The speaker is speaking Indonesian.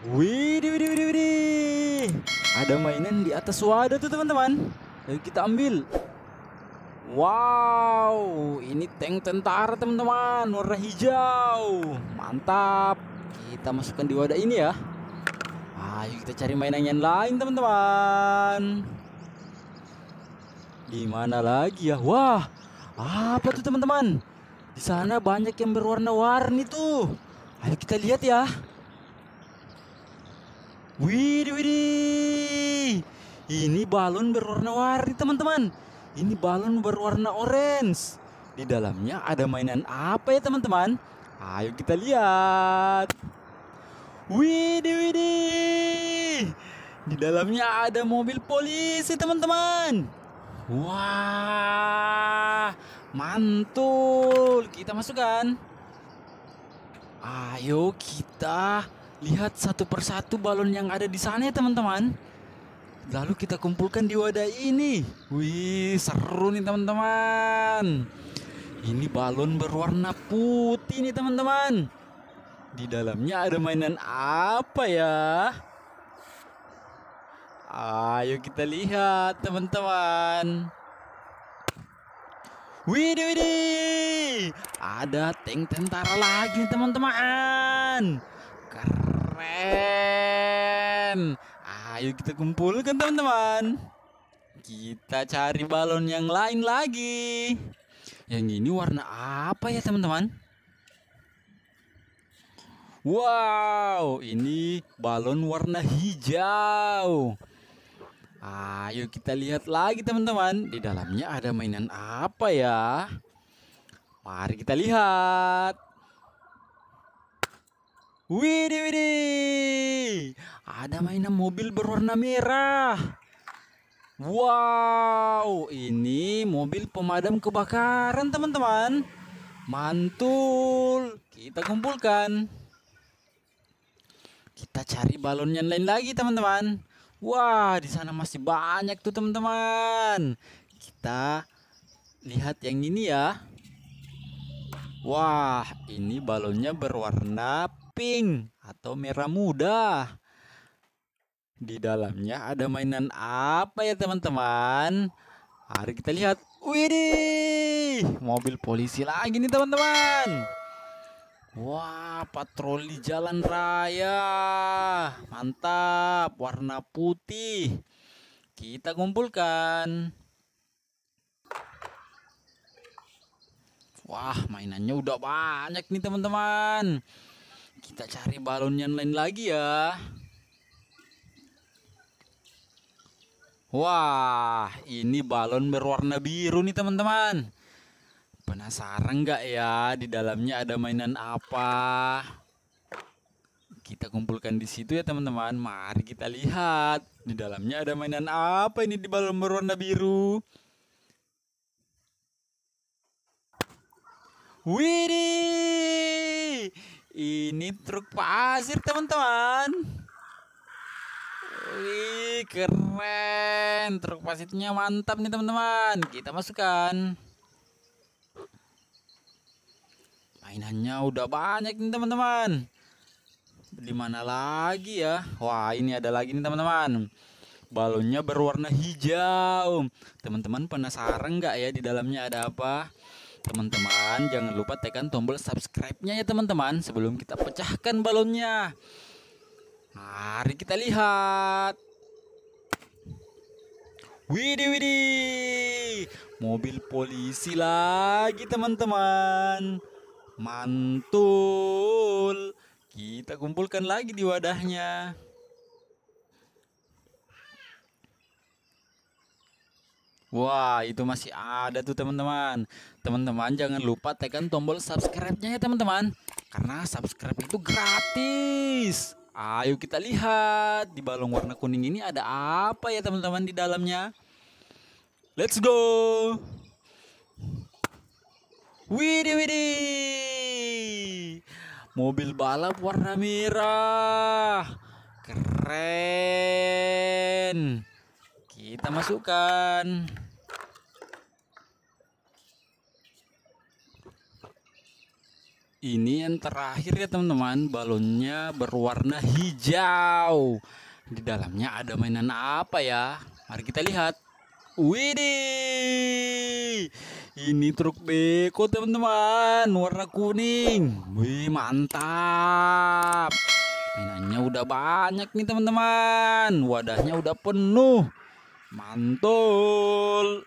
Widih, widih, widih, widih. Ada mainan di atas wadah tuh teman-teman. kita ambil. Wow, ini tank tentara teman-teman, warna hijau. Mantap. Kita masukkan di wadah ini ya. Ayo kita cari mainan yang lain teman-teman. Di mana lagi ya? Wah, apa tuh teman-teman? Di sana banyak yang berwarna-warni tuh. Ayo kita lihat ya. Widih, widih. Ini balon berwarna-warni, teman-teman. Ini balon berwarna orange. Di dalamnya ada mainan apa ya, teman-teman? Ayo kita lihat. Widih, widih. Di dalamnya ada mobil polisi, teman-teman. Wah, mantul. Kita masukkan. Ayo kita lihat satu persatu balon yang ada di sana ya teman-teman lalu kita kumpulkan di wadah ini wih seru nih teman-teman ini balon berwarna putih nih teman-teman di dalamnya ada mainan apa ya ayo kita lihat teman-teman Widih, widih, ada tank tentara lagi teman-teman keren. Ayo kita kumpulkan teman-teman. Kita cari balon yang lain lagi. Yang ini warna apa ya teman-teman? Wow, ini balon warna hijau. Ayo kita lihat lagi teman-teman. Di dalamnya ada mainan apa ya? Mari kita lihat. Widi Widi, Ada mainan mobil berwarna merah. Wow, ini mobil pemadam kebakaran, teman-teman. Mantul. Kita kumpulkan. Kita cari balon yang lain lagi, teman-teman. Wah, di sana masih banyak tuh, teman-teman. Kita lihat yang ini ya. Wah, ini balonnya berwarna pink atau merah muda. Di dalamnya ada mainan apa ya teman-teman? Mari kita lihat. Widih, mobil polisi lagi nih teman-teman. Wah, patroli jalan raya. Mantap, warna putih. Kita kumpulkan. Wah, mainannya udah banyak nih teman-teman. Kita cari balon yang lain lagi ya. Wah, ini balon berwarna biru nih teman-teman. Penasaran nggak ya di dalamnya ada mainan apa? Kita kumpulkan di situ ya teman-teman. Mari kita lihat di dalamnya ada mainan apa ini di balon berwarna biru. Widih! Ini truk pasir teman-teman Wih keren Truk pasirnya mantap nih teman-teman Kita masukkan Mainannya udah banyak nih teman-teman di mana lagi ya? Wah, ini ada lagi nih teman-teman. Balonnya berwarna hijau. Teman-teman penasaran nggak ya di dalamnya ada apa? Teman-teman jangan lupa tekan tombol subscribe-nya ya teman-teman sebelum kita pecahkan balonnya. Mari kita lihat. widi widi Mobil polisi lagi teman-teman. Mantul. Kita kumpulkan lagi di wadahnya. Wah, itu masih ada tuh teman-teman. Teman-teman jangan lupa tekan tombol subscribe-nya ya teman-teman. Karena subscribe itu gratis. Ayo kita lihat di balon warna kuning ini ada apa ya teman-teman di dalamnya. Let's go. Widi Widi, Mobil balap warna merah. Keren. Kita masukkan. Ini yang terakhir ya teman-teman, balonnya berwarna hijau. Di dalamnya ada mainan apa ya? Mari kita lihat. Widih, ini truk beko teman-teman, warna kuning. Wih mantap. Mainannya udah banyak nih teman-teman, wadahnya udah penuh mantul